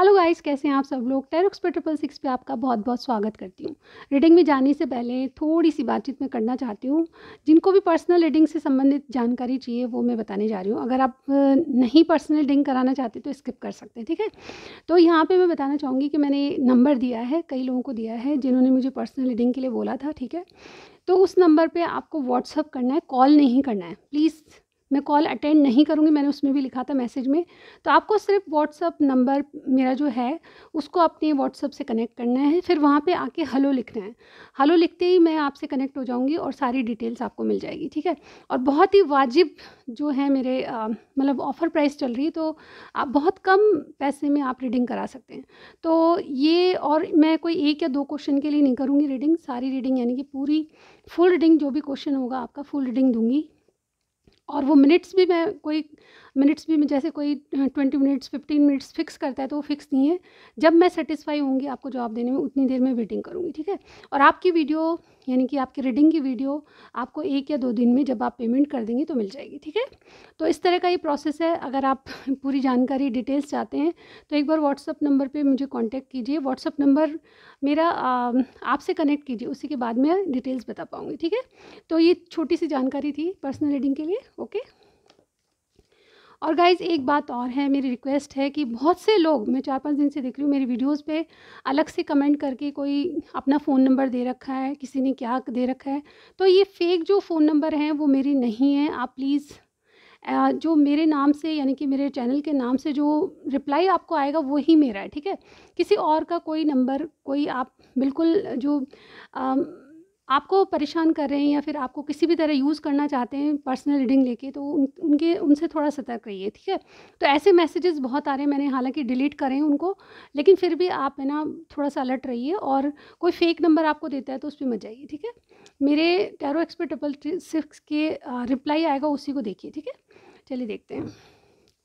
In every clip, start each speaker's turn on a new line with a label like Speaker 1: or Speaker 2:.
Speaker 1: hello guys कैसे हैं आप सब लोग टेरोक्स पे ट्रिपल सिक्स पे आपका बहुत बहुत स्वागत करती हूँ रीडिंग में जाने से पहले थोड़ी सी बातचीत में करना चाहती हूँ जिनको भी पर्सनल रीडिंग से संबंधित जानकारी चाहिए वो मैं बताने जा रही हूँ अगर आप नहीं पर्सनल रीडिंग कराना चाहते तो स्किप कर सकते हैं ठीक है तो यहाँ पर मैं बताना चाहूँगी कि मैंने नंबर दिया है कई लोगों को दिया है जिन्होंने मुझे पर्सनल रीडिंग के लिए बोला था ठीक है तो उस नंबर पर आपको व्हाट्सअप करना है कॉल नहीं करना है प्लीज़ मैं कॉल अटेंड नहीं करूँगी मैंने उसमें भी लिखा था मैसेज में तो आपको सिर्फ व्हाट्सअप नंबर मेरा जो है उसको अपने व्हाट्सअप से कनेक्ट करना है फिर वहाँ पर आके हलो लिखना है हलो लिखते ही मैं आपसे कनेक्ट हो जाऊँगी और सारी डिटेल्स आपको मिल जाएगी ठीक है और बहुत ही वाजिब जो है मेरे मतलब ऑफ़र प्राइस चल रही है तो आप बहुत कम पैसे में आप रीडिंग करा सकते हैं तो ये और मैं कोई एक या दो क्वेश्चन के लिए नहीं करूँगी रीडिंग सारी रीडिंग यानी कि पूरी फुल रीडिंग जो भी क्वेश्चन होगा आपका फुल रीडिंग दूंगी और वो मिनट्स भी मैं कोई मिनट्स भी जैसे कोई हाँ, twenty minutes fifteen minutes fix करता है तो वो फिक्स नहीं है जब मैं सेटिस्फाई होंगी आपको जॉब देने में उतनी देर में वेटिंग करूँगी ठीक है और आपकी वीडियो यानी कि आपकी रीडिंग की वीडियो आपको एक या दो दिन में जब आप पेमेंट कर देंगे तो मिल जाएगी ठीक है तो इस तरह का ये प्रोसेस है अगर आप पूरी जानकारी डिटेल्स चाहते हैं तो एक बार व्हाट्सअप नंबर पे मुझे कांटेक्ट कीजिए व्हाट्सअप नंबर मेरा आपसे कनेक्ट कीजिए उसी के बाद मैं डिटेल्स बता पाऊँगी ठीक है तो ये छोटी सी जानकारी थी पर्सनल रीडिंग के लिए ओके और गाइज़ एक बात और है मेरी रिक्वेस्ट है कि बहुत से लोग मैं चार पाँच दिन से देख रही हूँ मेरी वीडियोस पे अलग से कमेंट करके कोई अपना फ़ोन नंबर दे रखा है किसी ने क्या दे रखा है तो ये फ़ेक जो फ़ोन नंबर हैं वो मेरी नहीं है आप प्लीज़ जो मेरे नाम से यानी कि मेरे चैनल के नाम से जो रिप्लाई आपको आएगा वही मेरा है ठीक है किसी और का कोई नंबर कोई आप बिल्कुल जो आपको परेशान कर रहे हैं या फिर आपको किसी भी तरह यूज़ करना चाहते हैं पर्सनल रीडिंग लेके तो उन, उनके उनसे थोड़ा सतर्क रहिए ठीक है तो ऐसे मैसेजेस बहुत आ रहे हैं मैंने हालांकि डिलीट करें उनको लेकिन फिर भी आप है ना थोड़ा सा अलर्ट रहिए और कोई फेक नंबर आपको देता है तो उस पर मत जाइए ठीक है मेरे टैरो एक्सपर्ट ट्रिपल सिक्स के रिप्लाई आएगा उसी को देखिए ठीक है चलिए देखते हैं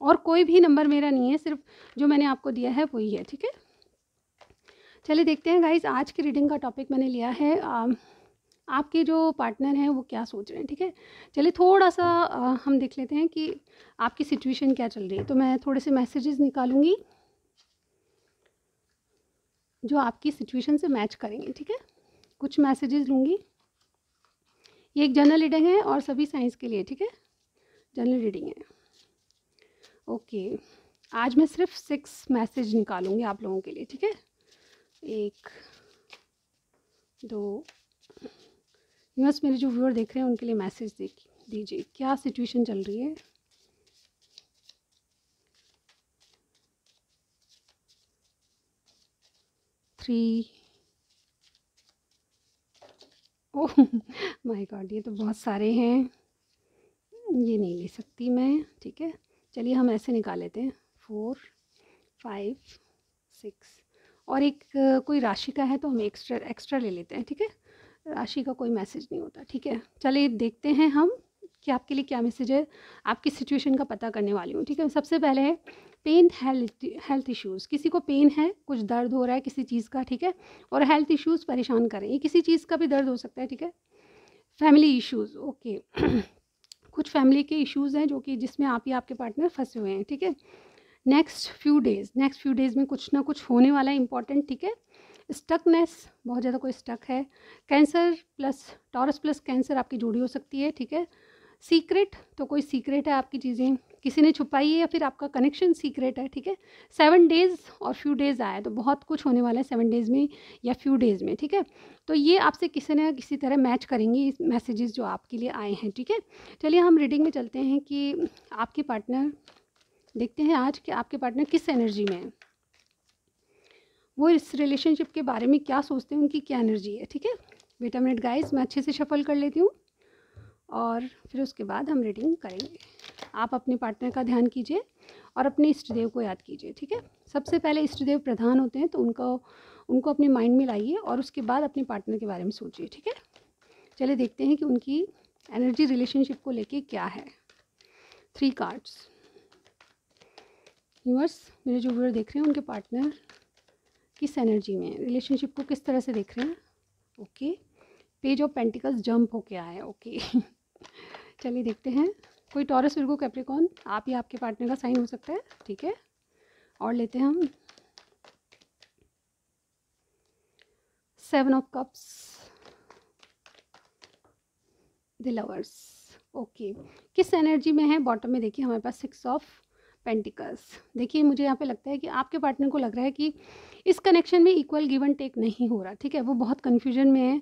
Speaker 1: और कोई भी नंबर मेरा नहीं है सिर्फ जो मैंने आपको दिया है वही है ठीक है चलिए देखते हैं गाइज आज की रीडिंग का टॉपिक मैंने लिया है आपके जो पार्टनर हैं वो क्या सोच रहे हैं ठीक है चलिए थोड़ा सा आ, हम देख लेते हैं कि आपकी सिचुएशन क्या चल रही है तो मैं थोड़े से मैसेजेस निकालूंगी जो आपकी सिचुएशन से मैच करेंगे ठीक है कुछ मैसेजेस लूँगी ये एक जनरल रीडिंग है और सभी साइंस के लिए ठीक है जनरल रीडिंग है ओके आज मैं सिर्फ सिक्स मैसेज निकालूंगी आप लोगों के लिए ठीक है एक दो यूएस मेरे जो व्यूअर देख रहे हैं उनके लिए मैसेज दे दीजिए क्या सिचुएशन चल रही है थ्री ओह माय गॉड ये तो बहुत सारे हैं ये नहीं ले सकती मैं ठीक है चलिए हम ऐसे निकाल लेते हैं फोर फाइव सिक्स और एक कोई राशि का है तो हम एक्स्ट्रा एक्स्ट्रा ले लेते हैं ठीक है राशि का कोई मैसेज नहीं होता ठीक है चलिए देखते हैं हम कि आपके लिए क्या मैसेज है आपकी सिचुएशन का पता करने वाली हूँ ठीक है सबसे पहले है पेन हेल्थ हेल्थ इश्यूज़ किसी को पेन है कुछ दर्द हो रहा है किसी चीज़ का ठीक है और हेल्थ इश्यूज़ परेशान कर रहे हैं किसी चीज़ का भी दर्द हो सकता है ठीक है फैमिली इश्यूज़ ओके कुछ फैमिली के इश्यूज़ हैं जो कि जिसमें आप या आपके पार्टनर फंसे हुए हैं ठीक है next few days next few days में कुछ ना कुछ होने वाला है इंपॉर्टेंट ठीक है स्टकनेस बहुत ज़्यादा कोई स्टक है Cancer plus Taurus plus Cancer आपकी जोड़ी हो सकती है ठीक है सीक्रेट तो कोई सीक्रेट है आपकी चीज़ें किसी ने छुपाई है या फिर आपका कनेक्शन सीक्रेट है ठीक है सेवन डेज़ और फ्यू डेज़ आया तो बहुत कुछ होने वाला है सेवन डेज़ में या फ्यू डेज़ में ठीक है तो ये आपसे किसी न किसी तरह मैच करेंगे मैसेजेस जो आपके लिए आए हैं ठीक है चलिए हम रीडिंग में चलते हैं कि आपके पार्टनर देखते हैं आज कि आपके पार्टनर किस एनर्जी में है वो इस रिलेशनशिप के बारे में क्या सोचते हैं उनकी क्या एनर्जी है ठीक है वेट अ मिनट गाइस मैं अच्छे से शफल कर लेती हूँ और फिर उसके बाद हम रीडिंग करेंगे आप अपने पार्टनर का ध्यान कीजिए और अपने इष्ट देव को याद कीजिए ठीक है सबसे पहले इष्ट देव प्रधान होते हैं तो उनको उनको अपने माइंड में लाइए और उसके बाद अपने पार्टनर के बारे में सोचिए ठीक है चलिए देखते हैं कि उनकी एनर्जी रिलेशनशिप को लेके क्या है थ्री कार्ड्स यूवर्स मेरे जो व्यूअर देख रहे हैं उनके पार्टनर किस एनर्जी में रिलेशनशिप को किस तरह से देख रहे हैं okay page of pentacles jump होके आए ओके चलिए देखते हैं कोई टॉरस विरगो कैप्रिकॉन आप या आपके पार्टनर का साइन हो सकता है ठीक है और लेते हैं हम seven of cups the lovers okay किस एनर्जी में है बॉटम में देखिए हमारे पास सिक्स ऑफ पेंटिकल्स देखिए मुझे यहाँ पे लगता है कि आपके पार्टनर को लग रहा है कि इस कनेक्शन में इक्वल गिवन टेक नहीं हो रहा ठीक है वो बहुत कन्फ्यूजन में है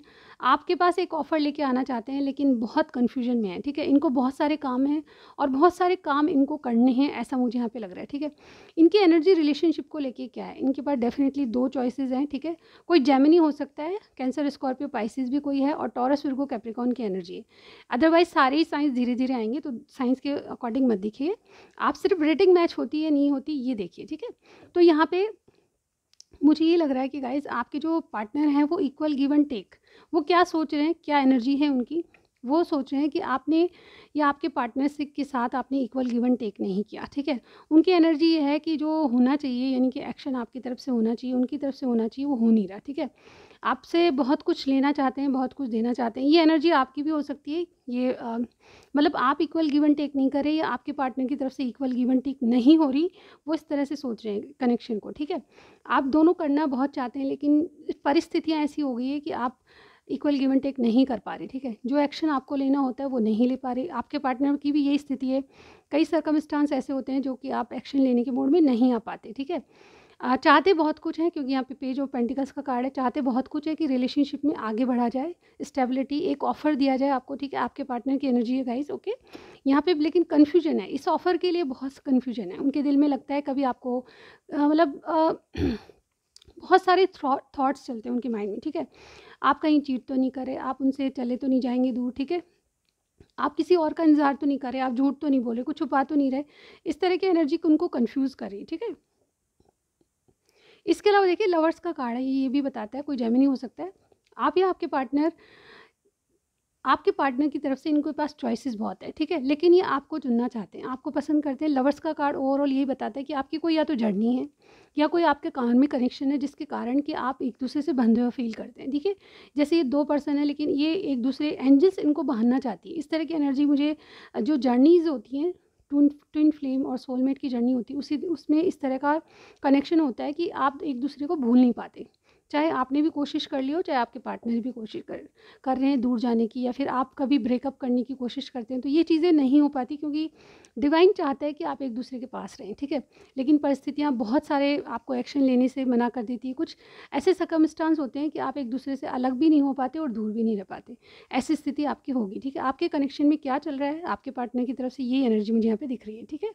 Speaker 1: आपके पास एक ऑफ़र लेके आना चाहते हैं लेकिन बहुत कन्फ्यूजन में है ठीक है इनको बहुत सारे काम हैं और बहुत सारे काम इनको करने हैं ऐसा मुझे यहाँ पे लग रहा है ठीक है इनकी एनर्जी रिलेशनशिप को लेके क्या है इनके पास डेफिनेटली दो चॉइसेस हैं ठीक है कोई जेमिनी हो सकता है कैंसर स्कॉर्पियो पाइसिस भी कोई है और टॉरस वर्गो कैप्रिकॉन की एनर्जी है अदरवाइज सारे ही साइंस धीरे धीरे आएंगे तो साइंस के अकॉर्डिंग मत दिखिए आप सिर्फ रेटिंग मैच होती है नहीं होती ये देखिए ठीक है तो यहाँ पर मुझे ये लग रहा है कि गाइज आपके जो पार्टनर हैं वो इक्वल गिव एंड टेक वो क्या सोच रहे हैं क्या एनर्जी है उनकी वो सोच रहे हैं कि आपने या आपके पार्टनरशिप के साथ आपने इक्वल गिवन टेक नहीं किया ठीक है उनकी एनर्जी ये है कि जो होना चाहिए यानी कि एक्शन आपकी तरफ से होना चाहिए उनकी तरफ से होना चाहिए वो हो नहीं रहा ठीक है आपसे बहुत कुछ लेना चाहते हैं बहुत कुछ देना चाहते हैं ये एनर्जी आपकी भी हो सकती है ये मतलब आप इक्वल गिवन टेक नहीं कर रहे या आपके पार्टनर की तरफ से इक्वल गिवन टेक नहीं हो रही वो इस तरह से सोच रहे हैं कनेक्शन को ठीक है आप दोनों करना बहुत चाहते हैं लेकिन परिस्थितियाँ ऐसी हो गई है कि आप इक्वल गिवन टेक नहीं कर पा रहे ठीक है जो एक्शन आपको लेना होता है वो नहीं ले पा रहे आपके पार्टनर की भी यही स्थिति है कई सर्कमस्टांस ऐसे होते हैं जो कि आप एक्शन लेने के मूड में नहीं आ पाते ठीक है चाहते बहुत कुछ हैं क्योंकि यहाँ पे पेज ऑफ पेंटिकल्स का कार्ड है चाहते बहुत कुछ है कि रिलेशनशिप में आगे बढ़ा जाए स्टेबिलिटी एक ऑफ़र दिया जाए आपको ठीक है आपके पार्टनर की एनर्जी है गाइज ओके यहाँ पे लेकिन कन्फ्यूजन है इस ऑफ़र के लिए बहुत कन्फ्यूजन है उनके दिल में लगता है कभी आपको मतलब बहुत सारे थाट्स चलते हैं उनके माइंड में ठीक है आप कहीं चीट तो नहीं करें आप उनसे चले तो नहीं जाएंगे दूर ठीक है आप किसी और का इंतजार तो नहीं करें आप झूठ तो नहीं बोले कुछ छुपा तो नहीं रहे इस तरह की एनर्जी उनको कन्फ्यूज़ करी ठीक है इसके अलावा देखिए लवर्स का कार्ड है ये भी बताता है कोई जेमिनी हो सकता है आप या आपके पार्टनर आपके पार्टनर की तरफ से इनके पास चॉइसेस बहुत है ठीक है लेकिन ये आपको चुनना चाहते हैं आपको पसंद करते हैं लवर्स का कार्ड ओवरऑल यही बताता है कि आपकी कोई या तो जर्नी है या कोई आपके कान में कनेक्शन है जिसके कारण कि आप एक दूसरे से बंधे हुए फील करते हैं ठीक है जैसे ये दो पर्सन है लेकिन ये एक दूसरे एंजल्स इनको बहनना चाहती है इस तरह की एनर्जी मुझे जो जर्नीज़ होती हैं ट्विन ट्विन फ्लेम और सोलमेट की जर्नी होती है उसी उसमें इस तरह का कनेक्शन होता है कि आप एक दूसरे को भूल नहीं पाते चाहे आपने भी कोशिश कर ली हो चाहे आपके पार्टनर भी कोशिश कर कर रहे हैं दूर जाने की या फिर आप कभी ब्रेकअप करने की कोशिश करते हैं तो ये चीज़ें नहीं हो पाती क्योंकि डिवाइन चाहता है कि आप एक दूसरे के पास रहें ठीक है लेकिन परिस्थितियाँ बहुत सारे आपको एक्शन लेने से मना कर देती है कुछ ऐसे सकमस्टांस होते हैं कि आप एक दूसरे से अलग भी नहीं हो पाते और दूर भी नहीं रह पाते ऐसी स्थिति आपकी होगी ठीक है आपके कनेक्शन में क्या चल रहा है आपके पार्टनर की तरफ से ये एनर्जी मुझे यहाँ पर दिख रही है ठीक है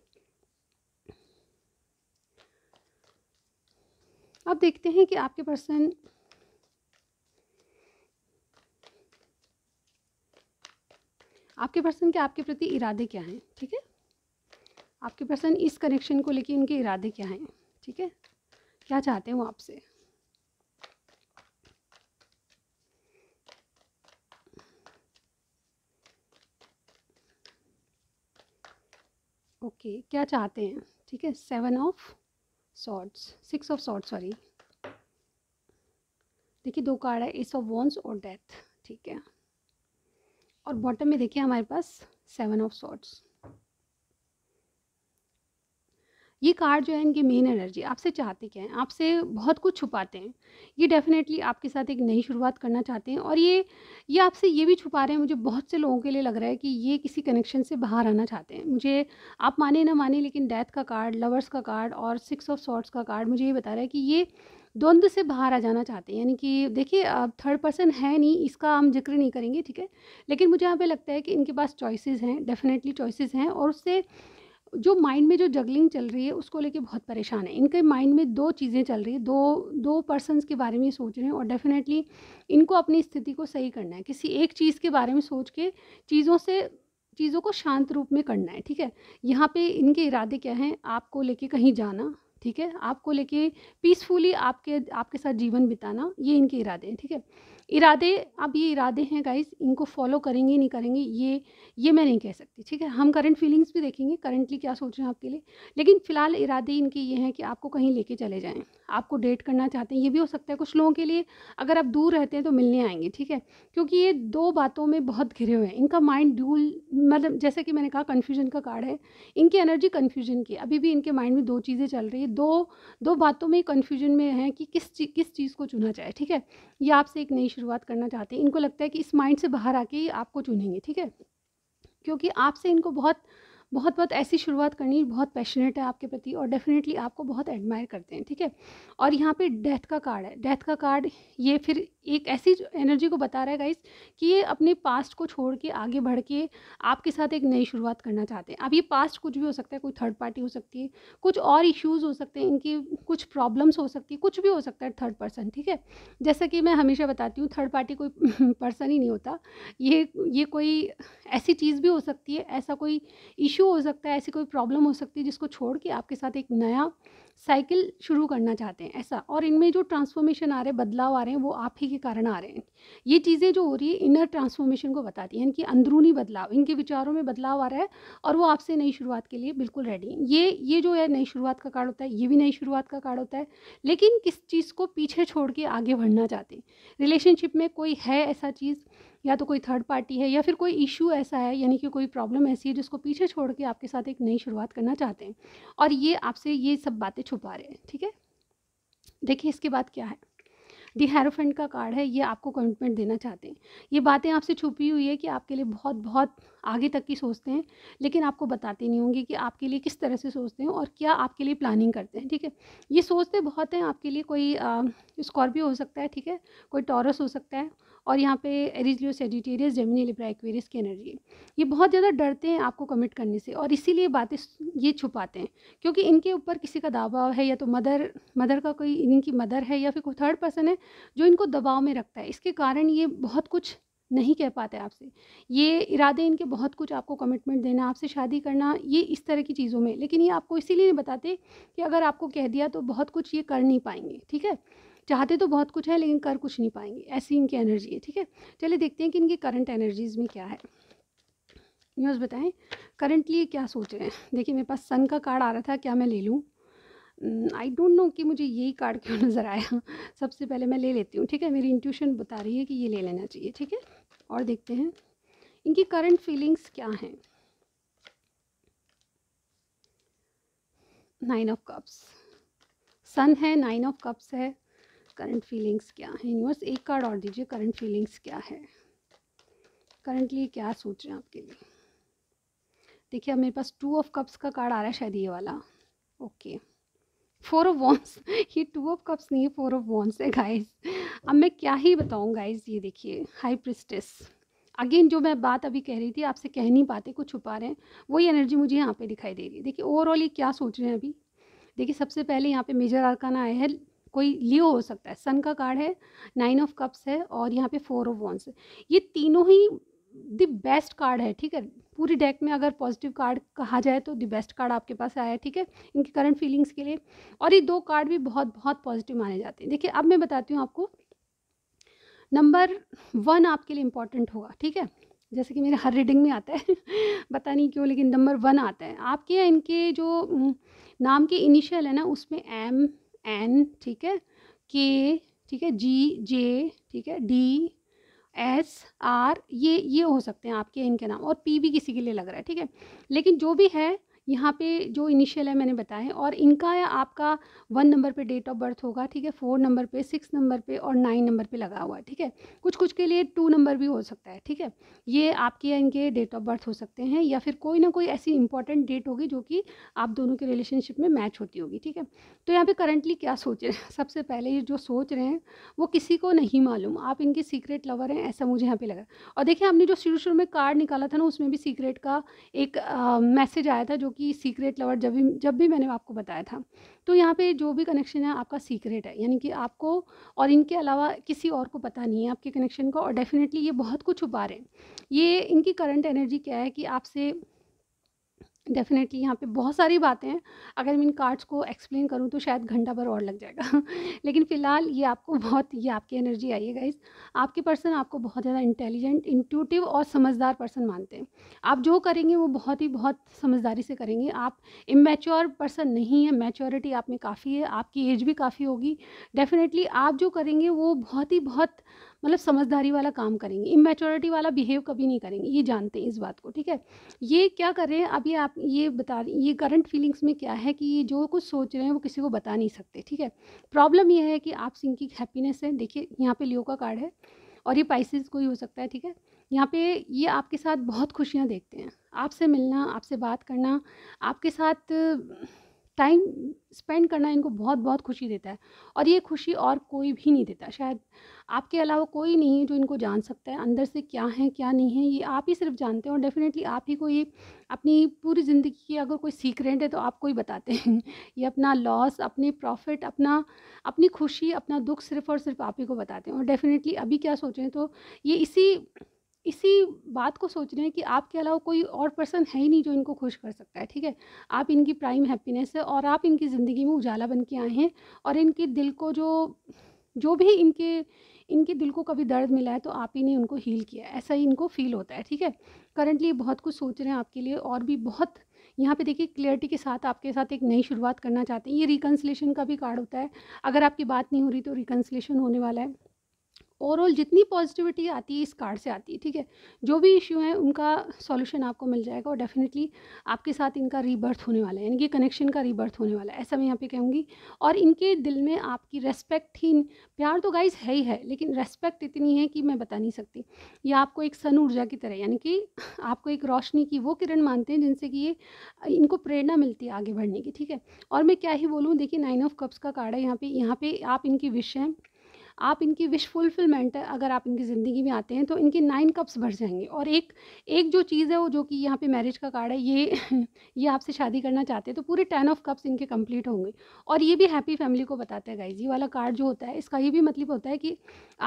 Speaker 1: अब देखते हैं कि आपके पर्सन आपके पर्सन के आपके प्रति इरादे क्या हैं ठीक है आपके पर्सन इस कनेक्शन को लेकर उनके इरादे क्या हैं ठीक है क्या चाहते हैं वो आपसे ओके okay, क्या चाहते हैं ठीक है seven of swords six of swords sorry देखिए दो कार्ड है एस ऑफ वॉन्स और डेथ ठीक है और बॉटम में देखिए हमारे पास सेवन ऑफ सॉर्ट्स ये कार्ड जो है इनकी मेन एनर्जी आपसे चाहते क्या हैं आपसे बहुत कुछ छुपाते हैं ये डेफिनेटली आपके साथ एक नई शुरुआत करना चाहते हैं और ये ये आपसे ये भी छुपा रहे हैं मुझे बहुत से लोगों के लिए लग रहा है कि ये किसी कनेक्शन से बाहर आना चाहते हैं मुझे आप माने ना माने लेकिन डेथ का कार्ड लवर्स का कार्ड और सिक्स ऑफ शॉर्ट्स का कार्ड मुझे ये बता रहा है कि ये द्वंद्व से बाहर आ जाना चाहते हैं यानी कि देखिए अब थर्ड पर्सन है नहीं इसका हम जिक्र नहीं करेंगे ठीक है लेकिन मुझे यहाँ पे लगता है कि इनके पास चॉइसेस हैं डेफिनेटली चॉइसेस हैं और उससे जो माइंड में जो जगलिंग चल रही है उसको लेके बहुत परेशान है इनके माइंड में दो चीज़ें चल रही है दो दो पर्सनस के बारे में सोच रहे हैं और डेफिनेटली इनको अपनी स्थिति को सही करना है किसी एक चीज़ के बारे में सोच के चीज़ों से चीज़ों को शांत रूप में करना है ठीक है यहाँ पे इनके इरादे क्या हैं आपको लेके कहीं जाना ठीक है आपको लेके पीसफुली आपके आपके साथ जीवन बिताना ये इनके इरादे हैं ठीक है इरादे अब ये इरादे हैं गाइस इनको फॉलो करेंगे नहीं करेंगे ये ये मैं नहीं कह सकती ठीक है हम करंट फीलिंग्स भी देखेंगे करंटली क्या सोच रहे हैं आपके लिए लेकिन फ़िलहाल इरादे इनके ये हैं कि आपको कहीं लेके चले जाएँ आपको डेट करना चाहते हैं ये भी हो सकता है कुछ लोगों के लिए अगर आप दूर रहते हैं तो मिलने आएंगे ठीक है क्योंकि ये दो बातों में बहुत घिरे हुए हैं इनका माइंड ड्यूल मतलब जैसे कि मैंने कहा कन्फ्यूजन का कार्ड है इनकी एनर्जी कन्फ्यूजन की अभी भी इनके माइंड में दो चीज़ें चल रही है दो दो बातों में कन्फ्यूजन में है कि किस चीज़ किस चीज़ को चुना जाए ठीक है ये आपसे एक नई शुरुआत करना चाहते हैं इनको लगता है कि इस माइंड से बाहर आके ही आपको चुनेंगे ठीक है क्योंकि आपसे इनको बहुत बहुत बहुत ऐसी शुरुआत करनी बहुत पैशनेट है आपके प्रति और डेफिनेटली आपको बहुत एडमायर करते हैं ठीक है और यहाँ पे डेथ का कार्ड है डेथ का कार्ड ये फिर एक ऐसी एनर्जी को बता रहा है गाइस कि ये अपने पास्ट को छोड़ के आगे बढ़ के आपके साथ एक नई शुरुआत करना चाहते हैं अब ये पास्ट कुछ भी हो सकता है कोई थर्ड पार्टी हो सकती है कुछ और इश्यूज़ हो सकते हैं इनकी कुछ प्रॉब्लम्स हो सकती है कुछ भी हो सकता है थर्ड पर्सन ठीक है जैसा कि मैं हमेशा बताती हूँ थर्ड पार्टी कोई पर्सन ही नहीं होता ये ये कोई ऐसी चीज़ भी हो सकती है ऐसा कोई इशू हो सकता है ऐसी कोई प्रॉब्लम हो सकती है जिसको छोड़ के आपके साथ एक नया साइकिल शुरू करना चाहते हैं ऐसा और इनमें जो ट्रांसफॉर्मेशन आ रहे हैं बदलाव आ रहे हैं वो आप ही के कारण आ रहे हैं ये चीज़ें जो हो रही है इनर ट्रांसफॉर्मेशन को बताती हैं इनकी अंदरूनी बदलाव इनके विचारों में बदलाव आ रहा है और वो आपसे नई शुरुआत के लिए बिल्कुल रेडी हैं ये ये जो है नई शुरुआत का कार्ड होता है ये भी नई शुरुआत का कार्ड होता है लेकिन किस चीज़ को पीछे छोड़ के आगे बढ़ना चाहते हैं रिलेशनशिप में कोई है ऐसा चीज़ या तो कोई थर्ड पार्टी है या फिर कोई इशू ऐसा है यानी कि कोई प्रॉब्लम ऐसी है जिसको पीछे छोड़ के आपके साथ एक नई शुरुआत करना चाहते हैं और ये आपसे ये सब बातें छुपा रहे हैं ठीक है देखिए इसके बाद क्या है डी हेरोफेंट का कार्ड है ये आपको कमिटमेंट देना चाहते हैं ये बातें आपसे छुपी हुई है कि आपके लिए बहुत बहुत आगे तक की सोचते हैं लेकिन आपको बताते नहीं होंगे कि आपके लिए किस तरह से सोचते हैं और क्या आपके लिए प्लानिंग करते हैं ठीक है ये सोचते बहुत हैं आपके लिए कोई स्कॉर्पियो हो सकता है ठीक है कोई टॉरस हो सकता है और यहाँ पे Aries Leo Sagittarius Gemini Libra Aquarius की एनर्जी है ये बहुत ज़्यादा डरते हैं आपको कमिट करने से और इसीलिए बातें ये छुपाते हैं क्योंकि इनके ऊपर किसी का दबाव है या तो मदर मदर का कोई इनकी मदर है या फिर कोई थर्ड पर्सन है जो इनको दबाव में रखता है इसके कारण ये बहुत कुछ नहीं कह पाते आपसे ये इरादे इनके बहुत कुछ आपको कमिटमेंट देना आपसे शादी करना ये इस तरह की चीज़ों में लेकिन ये आपको इसीलिए नहीं बताते कि अगर आपको कह दिया तो बहुत कुछ ये कर नहीं पाएंगे ठीक है चाहते तो बहुत कुछ है लेकिन कर कुछ नहीं पाएंगे ऐसी इनकी एनर्जी है ठीक है चलिए देखते हैं कि इनकी करंट एनर्जीज़ में क्या है न्यूज़ बताएं करंटली क्या सोच रहे हैं देखिए मेरे पास सन का कार्ड आ रहा था क्या मैं ले लूँ आई डोंट नो कि मुझे यही कार्ड क्यों नज़र आया सबसे पहले मैं ले लेती हूँ ठीक है मेरी इंट्यूशन बता रही है कि ये ले लेना चाहिए ठीक है और देखते हैं इनकी करंट फीलिंग्स क्या हैं नाइन ऑफ कप्स सन है नाइन ऑफ कप्स है करंट फीलिंग्स क्या है यूनिवर्स एक कार्ड और दीजिए करंट फीलिंग्स क्या है करंटली क्या सोच रहे हैं आपके लिए देखिए अब मेरे पास टू ऑफ कप्स का कार्ड आ रहा है शायद ये वाला ओके फोर ऑफ वॉन्स ये टू ऑफ कप्स नहीं है फोर ऑफ वॉन्स है गाइज अब मैं क्या ही बताऊँ गाइज ये देखिए हाई प्रिस्टेस अगेन जो मैं बात अभी कह रही थी आपसे कह नहीं पाते कुछ छुपा रहे हैं वही एनर्जी मुझे यहाँ पे दिखाई दे रही है देखिए ओवरऑल ये क्या सोच रहे हैं अभी देखिए सबसे पहले यहाँ पे मेजर आर्काना आया है कोई लियो हो सकता है सन का कार्ड है नाइन ऑफ कप्स है और यहाँ पे फोर ऑफ वॉन्स है ये तीनों ही द बेस्ट कार्ड है ठीक है पूरी डेक में अगर पॉजिटिव कार्ड कहा जाए तो द बेस्ट कार्ड आपके पास आया है ठीक है इनके करंट फीलिंग्स के लिए और ये दो कार्ड भी बहुत बहुत पॉजिटिव माने जाते हैं देखिए अब मैं बताती हूँ आपको नंबर वन आपके लिए इम्पॉर्टेंट होगा ठीक है जैसे कि मेरे हर रीडिंग में आता है पता नहीं क्यों लेकिन नंबर वन आता है आपके या इनके जो नाम के इनिशियल है ना उसमें एम एन ठीक है के ठीक है जी जे ठीक है डी एस आर ये ये हो सकते हैं आपके इनके नाम और पी भी किसी के लिए लग रहा है ठीक है लेकिन जो भी है यहाँ पे जो इनिशियल है मैंने बताया है और इनका या आपका वन नंबर पे डेट ऑफ बर्थ होगा ठीक है फोर नंबर पे सिक्स नंबर पे और नाइन नंबर पे लगा हुआ है ठीक है कुछ कुछ के लिए टू नंबर भी हो सकता है ठीक है ये आपके या इनके डेट ऑफ बर्थ हो सकते हैं या फिर कोई ना कोई ऐसी इंपॉर्टेंट डेट होगी जो कि आप दोनों के रिलेशनशिप में मैच होती होगी ठीक है तो यहाँ पर करंटली क्या सोच रहे हैं सबसे पहले ये जो सोच रहे हैं वो किसी को नहीं मालूम आप इनके सीक्रेट लवर हैं ऐसा मुझे यहाँ पर लगा और देखिए आपने जो शुरू शुरू में कार्ड निकाला था ना उसमें भी सीक्रेट का एक मैसेज आया था जो कि सीक्रेट लवर जब भी जब भी मैंने आपको बताया था तो यहाँ पे जो भी कनेक्शन है आपका सीक्रेट है यानी कि आपको और इनके अलावा किसी और को पता नहीं है आपके कनेक्शन का और डेफिनेटली ये बहुत कुछ उपा रहे हैं ये इनकी करंट एनर्जी क्या है कि आपसे डेफिनेटली यहाँ पे बहुत सारी बातें हैं अगर मैं इन कार्ड्स को एक्सप्लेन करूँ तो शायद घंटा भर और लग जाएगा लेकिन फ़िलहाल ये आपको बहुत ये आपकी एनर्जी आई है गाइज आपके पर्सन आपको बहुत ज़्यादा इंटेलिजेंट इंट्यूटिव और समझदार पर्सन मानते हैं आप जो करेंगे वो बहुत ही बहुत समझदारी से करेंगे आप इमेच्योर पर्सन नहीं है मेच्योरिटी आप में काफ़ी है आपकी एज भी काफ़ी होगी डेफिनेटली आप जो करेंगे वो बहुत ही बहुत मतलब समझदारी वाला काम करेंगे इमेचोरिटी वाला बिहेव कभी नहीं करेंगे ये जानते हैं इस बात को ठीक है ये क्या कर रहे हैं अभी आप ये बता ये करंट फीलिंग्स में क्या है कि ये जो कुछ सोच रहे हैं वो किसी को बता नहीं सकते ठीक है प्रॉब्लम ये है कि आप सिंह की हैप्पीनेस है देखिए यहाँ पे लियो का कार्ड है और ये पाइसिस कोई हो सकता है ठीक है यहाँ पे ये आपके साथ बहुत खुशियाँ देखते हैं आपसे मिलना आपसे बात करना आपके साथ टाइम स्पेंड करना इनको बहुत बहुत खुशी देता है और ये खुशी और कोई भी नहीं देता शायद आपके अलावा कोई नहीं है जो इनको जान सकता है अंदर से क्या है क्या नहीं है ये आप ही सिर्फ जानते हैं और डेफिनेटली आप ही को ये अपनी पूरी ज़िंदगी की अगर कोई सीक्रेट है तो आपको ही बताते हैं ये अपना लॉस अपने प्रॉफिट अपना अपनी खुशी अपना दुख सिर्फ और सिर्फ आप ही को बताते हैं और डेफिनेटली अभी क्या सोचें तो ये इसी इसी बात को सोच रहे हैं कि आपके अलावा कोई और पर्सन है ही नहीं जो इनको खुश कर सकता है ठीक है आप इनकी प्राइम हैप्पीनेस है और आप इनकी ज़िंदगी में उजाला बन के आए हैं और इनके दिल को जो जो भी इनके इनके दिल को कभी दर्द मिला है तो आप ही ने उनको हील किया है ऐसा ही इनको फील होता है ठीक है करंटली बहुत कुछ सोच रहे हैं आपके लिए और भी बहुत यहाँ पे देखिए क्लियरिटी के साथ आपके साथ एक नई शुरुआत करना चाहते हैं ये रिकन्सलेशन का भी कार्ड होता है अगर आपकी बात नहीं हो रही तो रिकन्सलेशन होने वाला है ओवरऑल जितनी पॉजिटिविटी आती है इस कार्ड से आती है ठीक है जो भी इश्यू है उनका सॉल्यूशन आपको मिल जाएगा और डेफिनेटली आपके साथ इनका रीबर्थ होने वाला है यानी कि कनेक्शन का रीबर्थ होने वाला है ऐसा मैं यहाँ पे कहूँगी और इनके दिल में आपकी रेस्पेक्ट ही प्यार तो गाइज है ही है लेकिन रेस्पेक्ट इतनी है कि मैं बता नहीं सकती ये आपको एक सन ऊर्जा की तरह यानी कि आपको एक रोशनी की वो किरण मानते हैं जिनसे कि ये इनको प्रेरणा मिलती है आगे बढ़ने की ठीक है और मैं क्या ही बोलूँ देखिए नाइन ऑफ कप्स का कार्ड है यहाँ पे यहाँ पे आप इनकी विश हैं आप इनकी विश फुलफिलमेंट अगर आप इनकी ज़िंदगी में आते हैं तो इनके नाइन कप्स भर जाएंगे और एक एक जो चीज़ है वो जो कि यहाँ पे मैरिज का कार्ड है ये ये आपसे शादी करना चाहते हैं तो पूरे टेन ऑफ कप्स इनके कंप्लीट होंगे और ये भी हैप्पी फैमिली को बताता है गाइज ये वाला कार्ड जो होता है इसका ये भी मतलब होता है कि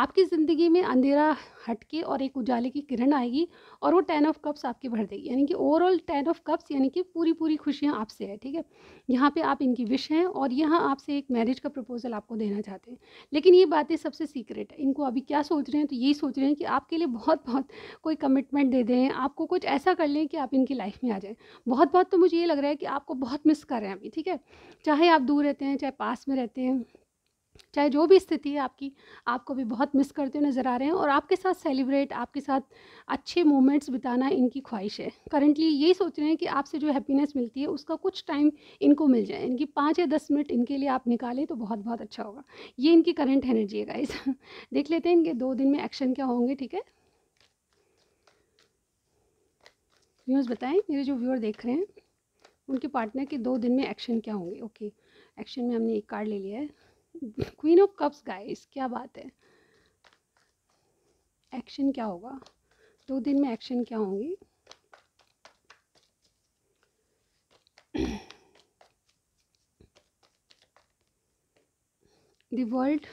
Speaker 1: आपकी ज़िंदगी में अंधेरा हटके और एक उजाले की किरण आएगी और वो टेन ऑफ कप्स आपके भर देगी यानी कि ओवरऑल टेन ऑफ कप्स यानी कि पूरी पूरी खुशियाँ आपसे है ठीक है यहाँ पर आप इनकी विश हैं और यहाँ आपसे एक मैरिज का प्रपोज़ल आपको देना चाहते हैं लेकिन ये बातें ये सबसे सीक्रेट है इनको अभी क्या सोच रहे हैं तो यही सोच रहे हैं कि आपके लिए बहुत बहुत कोई कमिटमेंट दे दें आपको कुछ ऐसा कर लें कि आप इनकी लाइफ में आ जाएं बहुत बहुत तो मुझे ये लग रहा है कि आपको बहुत मिस कर रहे हैं अभी ठीक है चाहे आप दूर रहते हैं चाहे पास में रहते हैं चाहे जो भी स्थिति है आपकी आपको भी बहुत मिस करते हुए नज़र आ रहे हैं और आपके साथ सेलिब्रेट आपके साथ अच्छे मोमेंट्स बिताना इनकी ख्वाहिश है करंटली यही सोच रहे हैं कि आपसे जो हैप्पीनेस मिलती है उसका कुछ टाइम इनको मिल जाए इनकी पाँच या दस मिनट इनके लिए आप निकालें तो बहुत बहुत अच्छा होगा ये इनकी करंट एनर्जी है गाइज देख लेते हैं इनके दो दिन में एक्शन क्या होंगे ठीक है न्यूज़ बताएं मेरे जो व्यूअर देख रहे हैं उनके पार्टनर के दो दिन में एक्शन क्या होंगे ओके एक्शन में हमने एक कार्ड ले लिया है क्वीन ऑफ कप्स गाइस क्या बात है एक्शन क्या होगा दो दिन में एक्शन क्या होंगी दर्ल्ड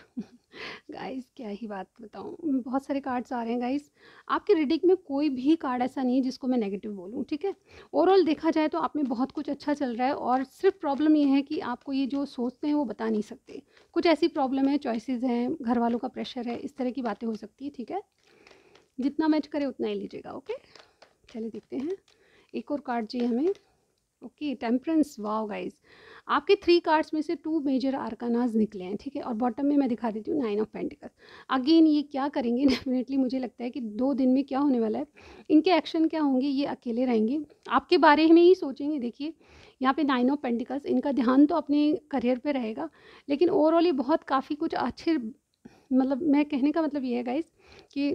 Speaker 1: गाइस क्या ही बात बताऊँ बहुत सारे कार्ड्स आ रहे हैं गाइस आपके रीडिंग में कोई भी कार्ड ऐसा नहीं है जिसको मैं नेगेटिव बोलूँ ठीक है ओवरऑल देखा जाए तो आप में बहुत कुछ अच्छा चल रहा है और सिर्फ प्रॉब्लम ये है कि आपको ये जो सोचते हैं वो बता नहीं सकते कुछ ऐसी प्रॉब्लम है चॉइसिस हैं घर वालों का प्रेशर है इस तरह की बातें हो सकती है ठीक है जितना मैच करे उतना ही लीजिएगा ओके चलिए देखते हैं एक और कार्ड चाहिए हमें ओके टेम्परेंस वाओ गाइज़ आपके थ्री कार्ड्स में से टू मेजर आरकानाज निकले हैं ठीक है और बॉटम में मैं दिखा देती हूँ नाइन ऑफ पेंटिकल अगेन ये क्या करेंगे डेफिनेटली मुझे लगता है कि दो दिन में क्या होने वाला है इनके एक्शन क्या होंगे ये अकेले रहेंगे आपके बारे में ही सोचेंगे देखिए यहाँ पे नाइन ऑफ पेंटिकल्स इनका ध्यान तो अपने करियर पर रहेगा लेकिन ओवरऑल ये बहुत काफ़ी कुछ अच्छे मतलब मैं कहने का मतलब ये है गाइज कि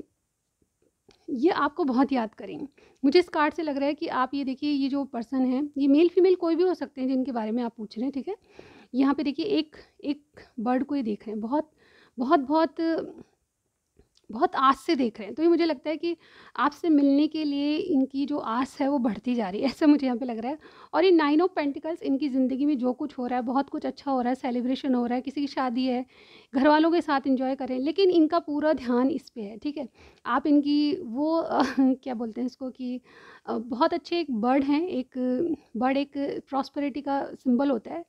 Speaker 1: ये आपको बहुत याद करेंगे मुझे इस कार्ड से लग रहा है कि आप ये देखिए ये जो पर्सन है ये मेल फीमेल कोई भी हो सकते हैं जिनके बारे में आप पूछ रहे हैं ठीक है यहाँ पे देखिए एक एक बर्ड को ये देख रहे हैं बहुत बहुत बहुत बहुत आस से देख रहे हैं तो ये मुझे लगता है कि आपसे मिलने के लिए इनकी जो आस है वो बढ़ती जा रही है ऐसा मुझे यहाँ पे लग रहा है और ये नाइन ऑफ पेंटिकल्स इनकी ज़िंदगी में जो कुछ हो रहा है बहुत कुछ अच्छा हो रहा है सेलिब्रेशन हो रहा है किसी की शादी है घर वालों के साथ इंजॉय करें लेकिन इनका पूरा ध्यान इस पर है ठीक है आप इनकी वो आ, क्या बोलते हैं इसको कि बहुत अच्छे एक बर्ड हैं एक बर्ड एक प्रॉस्परिटी का सिम्बल होता है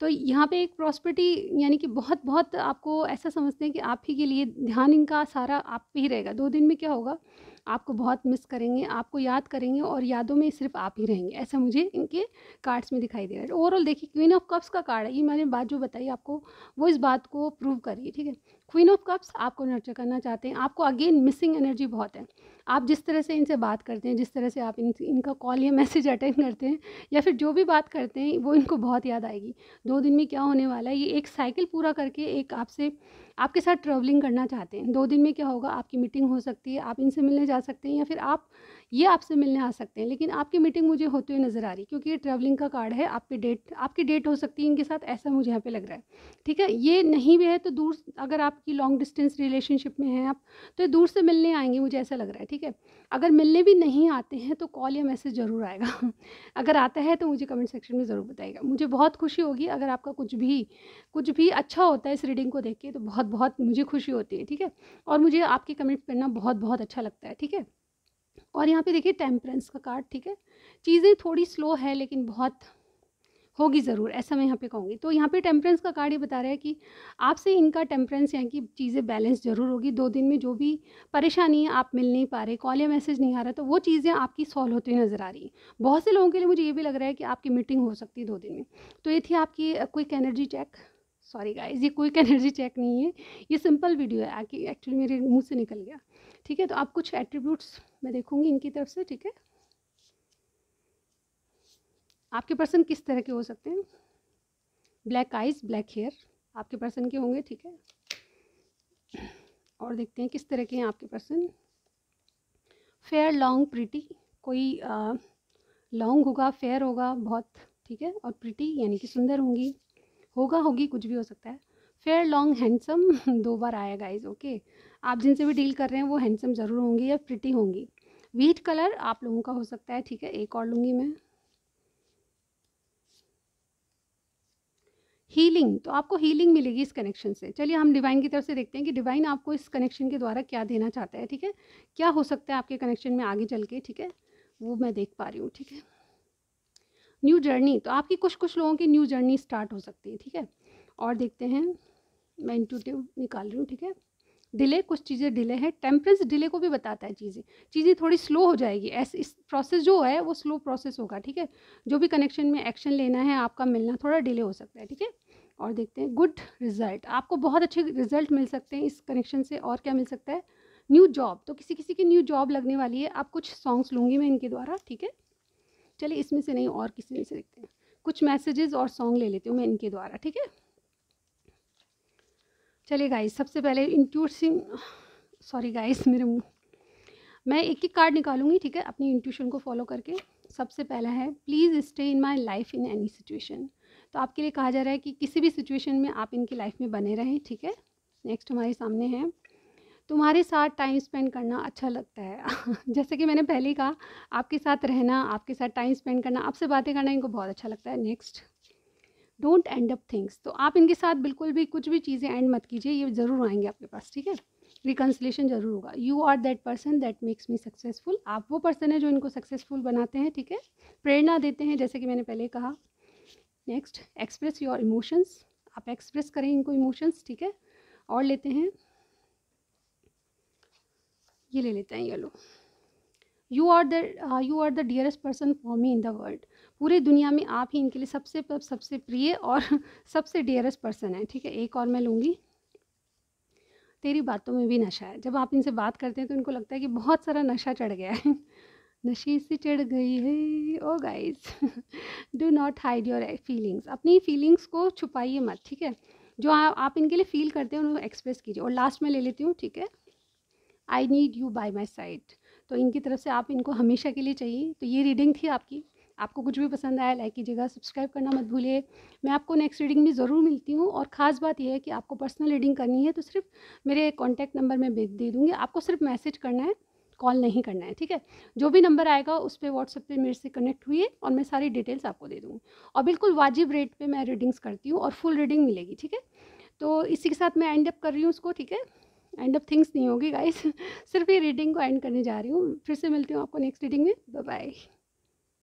Speaker 1: तो यहाँ पे एक प्रॉस्पर्टी यानी कि बहुत बहुत आपको ऐसा समझते हैं कि आप ही के लिए ध्यान इनका सारा आप पे ही रहेगा दो दिन में क्या होगा आपको बहुत मिस करेंगे आपको याद करेंगे और यादों में सिर्फ आप ही रहेंगे ऐसा मुझे इनके कार्ड्स में दिखाई दे रहा है ओवरऑल देखिए क्वीन ऑफ कप्स का कार्ड है ये मैंने बात जो बताई आपको वो इस बात को प्रूव करिए है ठीक है क्वीन ऑफ कप्स आपको नर्चर करना चाहते हैं आपको अगेन मिसिंग एनर्जी बहुत है आप जिस तरह से इनसे बात करते हैं जिस तरह से आप इन इनका कॉल या मैसेज अटेंड करते हैं या फिर जो भी बात करते हैं वो इनको बहुत याद आएगी दो दिन में क्या होने वाला है ये एक साइकिल पूरा करके एक आपसे आपके साथ ट्रैवलिंग करना चाहते हैं दो दिन में क्या होगा आपकी मीटिंग हो सकती है आप इनसे मिलने जा सकते हैं या फिर आप ये आपसे मिलने आ सकते हैं लेकिन आपकी मीटिंग मुझे होती हुई नज़र आ रही क्योंकि ये ट्रैवलिंग का कार्ड है आपकी डेट आपकी डेट हो सकती है इनके साथ ऐसा मुझे यहाँ पे लग रहा है ठीक है ये नहीं भी है तो दूर अगर आपकी लॉन्ग डिस्टेंस रिलेशनशिप में हैं आप तो ये दूर से मिलने आएंगे मुझे ऐसा लग रहा है ठीक है अगर मिलने भी नहीं आते हैं तो कॉल या मैसेज ज़रूर आएगा अगर आता है तो मुझे कमेंट सेक्शन में ज़रूर बताएगा मुझे बहुत खुशी होगी अगर आपका कुछ भी कुछ भी अच्छा होता है इस रीडिंग को देख के तो बहुत बहुत मुझे खुशी होती है ठीक है और मुझे आपके कमेंट करना बहुत बहुत अच्छा लगता है ठीक है और यहाँ पे देखिए टेम्परेंस का कार्ड ठीक है चीज़ें थोड़ी स्लो है लेकिन बहुत होगी ज़रूर ऐसा मैं यहाँ पे कहूँगी तो यहाँ पे टेम्परेंस का कार्ड ये बता रहा है कि आपसे इनका टेम्परेंस यानी कि चीज़ें बैलेंस ज़रूर होगी दो दिन में जो भी परेशानी है आप मिल नहीं पा रहे कॉल या मैसेज नहीं आ रहा तो वो चीज़ें आपकी सॉल्व होती हुई नज़र आ रही हैं बहुत से लोगों के लिए मुझे ये भी लग रहा है कि आपकी मीटिंग हो सकती है दो दिन में तो ये थी आपकी quick energy check sorry guys ये क्विक एनर्जी चेक नहीं है ये सिंपल वीडियो है एक्चुअली मेरे मुँह से निकल गया ठीक है तो आप कुछ एट्रीब्यूट्स मैं देखूंगी इनकी तरफ से ठीक है आपके पर्सन किस तरह के हो सकते हैं ब्लैक आइज ब्लैक हेयर आपके पर्सन के होंगे ठीक है और देखते हैं किस तरह के हैं आपके पर्सन फेयर लॉन्ग प्रिटी कोई लॉन्ग होगा फेयर होगा बहुत ठीक है और प्रिटी यानी कि सुंदर होंगी होगा होगी कुछ भी हो सकता है फेयर लॉन्ग हैंडसम दो बार आया गाइज ओके आप जिनसे भी डील कर रहे हैं वो हैंडसम ज़रूर होंगी या प्रिटी होंगी वीट कलर आप लोगों का हो सकता है ठीक है एक और लूँगी मैं हीलिंग तो आपको हीलिंग मिलेगी इस कनेक्शन से चलिए हम डिवाइन की तरफ से देखते हैं कि डिवाइन आपको इस कनेक्शन के द्वारा क्या देना चाहता है ठीक है क्या हो सकता है आपके कनेक्शन में आगे चल के ठीक है वो मैं देख पा रही हूँ ठीक है न्यू जर्नी तो आपकी कुछ कुछ लोगों की न्यू जर्नी स्टार्ट हो सकती है ठीक है और देखते हैं मैं इंटूटिव निकाल रही हूँ ठीक है डिले कुछ चीज़ें डिले हैं टेम्परेंस डिले को भी बताता है चीज़ें चीज़ें थोड़ी स्लो हो जाएगी ऐसे इस प्रोसेस जो है वो स्लो प्रोसेस होगा ठीक है जो भी कनेक्शन में एक्शन लेना है आपका मिलना थोड़ा डिले हो सकता है ठीक है और देखते हैं गुड रिजल्ट आपको बहुत अच्छे रिजल्ट मिल सकते हैं इस कनेक्शन से और क्या मिल सकता है न्यू जॉब तो किसी किसी की न्यू जॉब लगने वाली है आप कुछ सॉन्ग्स लूँगी मैं इनके द्वारा ठीक है चलिए इसमें से नहीं और किसी में से देखते हैं कुछ मैसेजेस और सॉन्ग ले लेती हूँ मैं इनके द्वारा ठीक है चलिए गाइस सबसे पहले इंट्यूशन सॉरी गाइस मेरे मुँह मैं एक एक कार्ड निकालूंगी ठीक है अपनी इंट्यूशन को फॉलो करके सबसे पहला है please stay in my life in any situation तो आपके लिए कहा जा रहा है कि किसी भी सिचुएशन में आप इनकी लाइफ में बने रहें ठीक है नेक्स्ट हमारे सामने है तुम्हारे साथ टाइम स्पेंड करना अच्छा लगता है जैसे कि मैंने पहले कहा आपके साथ रहना आपके साथ टाइम स्पेंड करना आपसे बातें करना इनको बहुत अच्छा लगता है next don't end up things तो आप इनके साथ बिल्कुल भी कुछ भी चीज़ें एंड मत कीजिए ये ज़रूर आएंगे आपके पास ठीक है रिकन्सलेशन जरूर होगा you are that person that makes me successful आप वो पर्सन है जो इनको सक्सेसफुल बनाते हैं ठीक है प्रेरणा देते हैं जैसे कि मैंने पहले कहा नेक्स्ट एक्सप्रेस योर इमोशंस आप एक्सप्रेस करें इनको इमोशंस ठीक है और लेते हैं ये ले लेते हैं ये लो you are the you are the dearest person for me in the world पूरे दुनिया में आप ही इनके लिए सबसे सबसे प्रिय और सबसे डियरेस्ट पर्सन है ठीक है एक और मैं लूँगी तेरी बातों में भी नशा है जब आप इनसे बात करते हैं तो इनको लगता है कि बहुत सारा नशा चढ़ गया है नशे से चढ़ गई है oh guys do not hide your feelings अपनी फीलिंग्स को छुपाइए मत ठीक है जो आ, आप इनके लिए फील करते हैं उनको एक्सप्रेस कीजिए और लास्ट में ले लेती हूँ ठीक है I need you by my side तो इनकी तरफ से आप इनको हमेशा के लिए चाहिए तो ये रीडिंग थी आपकी आपको कुछ भी पसंद आया लाइक कीजिएगा सब्सक्राइब करना मत भूलिए मैं आपको नेक्स्ट रीडिंग में ज़रूर मिलती हूँ और ख़ास बात यह है कि आपको पर्सनल रीडिंग करनी है तो सिर्फ मेरे कॉन्टैक्ट नंबर में दे दूँगी आपको सिर्फ मैसेज करना है कॉल नहीं करना है ठीक है जो भी नंबर आएगा उस पर व्हाट्सएप पे मेरे से कनेक्ट हुई है और मैं सारी डिटेल्स आपको दे दूँगी और बिल्कुल वाजिब रेट पे मैं रीडिंग्स करती हूँ और फुल रीडिंग मिलेगी ठीक है तो इसी के साथ मैं एंड अप कर रही हूँ उसको ठीक है एंड अप थिंग्स नहीं होगी गाइस सिर्फ ये रीडिंग को एंड करने जा रही हूँ फिर से मिलती हूँ आपको नेक्स्ट रीडिंग में बाय